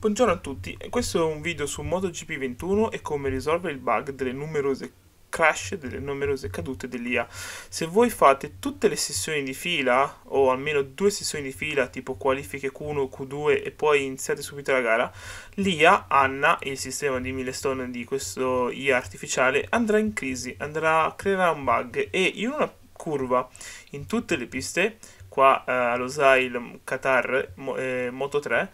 Buongiorno a tutti, questo è un video su MotoGP 21 e come risolvere il bug delle numerose crash, delle numerose cadute dell'IA. Se voi fate tutte le sessioni di fila, o almeno due sessioni di fila, tipo qualifiche Q1, Q2 e poi iniziate subito la gara, l'IA, Anna, il sistema di Milestone di questo IA artificiale, andrà in crisi, andrà, creerà un bug e in una curva, in tutte le piste, qua eh, allo Zail Qatar eh, Moto 3,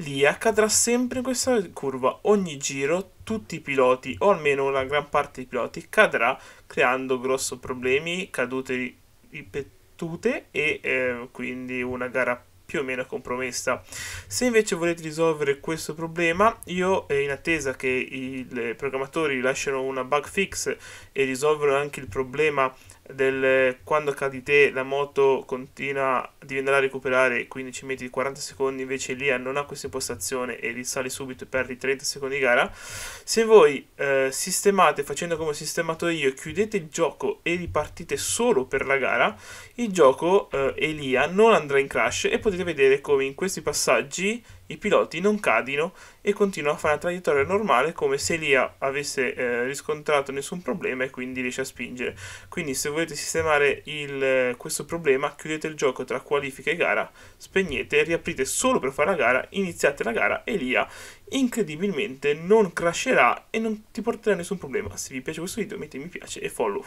Lì accadrà sempre questa curva, ogni giro tutti i piloti, o almeno una gran parte dei piloti, cadrà creando grossi problemi, cadute ripetute e eh, quindi una gara più o meno compromessa. Se invece volete risolvere questo problema, io eh, in attesa che i programmatori lasciano una bug fix e risolvano anche il problema del quando cadi te la moto continua di andare a recuperare 15 metri 40 secondi invece l'IA eh, non ha questa impostazione e risale subito e perdi 30 secondi di gara se voi eh, sistemate facendo come ho sistemato io chiudete il gioco e ripartite solo per la gara il gioco eh, e non andrà in crash e potete vedere come in questi passaggi i piloti non cadino e continuano a fare una traiettoria normale come se Elia avesse eh, riscontrato nessun problema e quindi riesce a spingere quindi se dovete sistemare il, eh, questo problema, chiudete il gioco tra qualifica e gara, spegnete, riaprite solo per fare la gara, iniziate la gara e l'IA incredibilmente non crasherà e non ti porterà nessun problema. Se vi piace questo video mettete mi piace e follow.